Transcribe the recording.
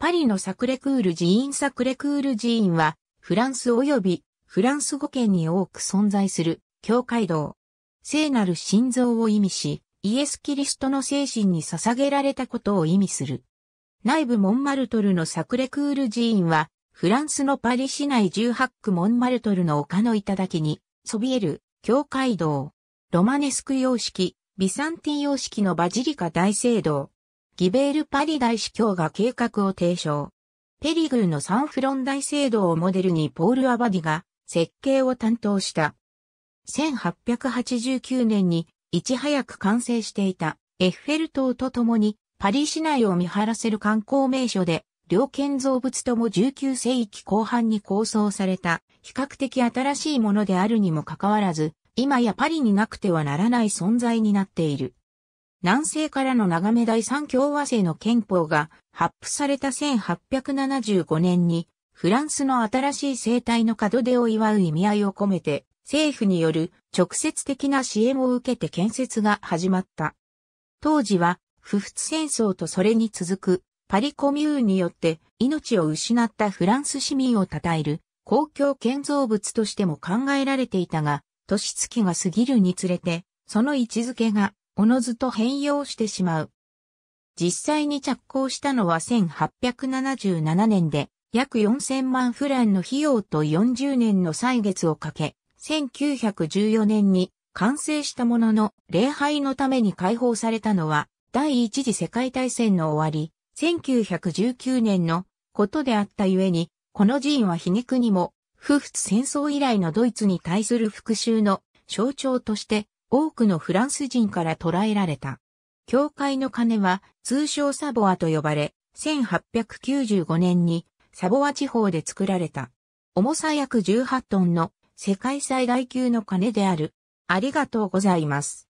パリのサクレクール寺院サクレクール寺院は、フランス及びフランス語圏に多く存在する教会堂。聖なる心臓を意味し、イエス・キリストの精神に捧げられたことを意味する。内部モンマルトルのサクレクール寺院は、フランスのパリ市内18区モンマルトルの丘の頂に、そびえる、教会堂。ロマネスク様式、ビサンティン様式のバジリカ大聖堂。ギベール・パリ大司教が計画を提唱。ペリグーのサンフロン大聖堂をモデルにポール・アバディが設計を担当した。1889年にいち早く完成していたエッフェル塔とともにパリ市内を見晴らせる観光名所で両建造物とも19世紀後半に構想された比較的新しいものであるにもかかわらず今やパリになくてはならない存在になっている。南西からの長め第三共和制の憲法が発布された1875年に、フランスの新しい生態の門出を祝う意味合いを込めて、政府による直接的な支援を受けて建設が始まった。当時は、不仏戦争とそれに続くパリコミューンによって命を失ったフランス市民を称える公共建造物としても考えられていたが、年月が過ぎるにつれて、その位置づけがおのずと変容してしまう。実際に着工したのは1877年で、約4000万フランの費用と40年の歳月をかけ、1914年に完成したものの、礼拝のために解放されたのは、第一次世界大戦の終わり、1919年のことであったゆえに、この寺院は皮肉にも、不仏戦争以来のドイツに対する復讐の象徴として多くのフランス人から捕らえられた。教会の鐘は通称サボアと呼ばれ、1895年にサボア地方で作られた。重さ約18トンの世界最大級の鐘である。ありがとうございます。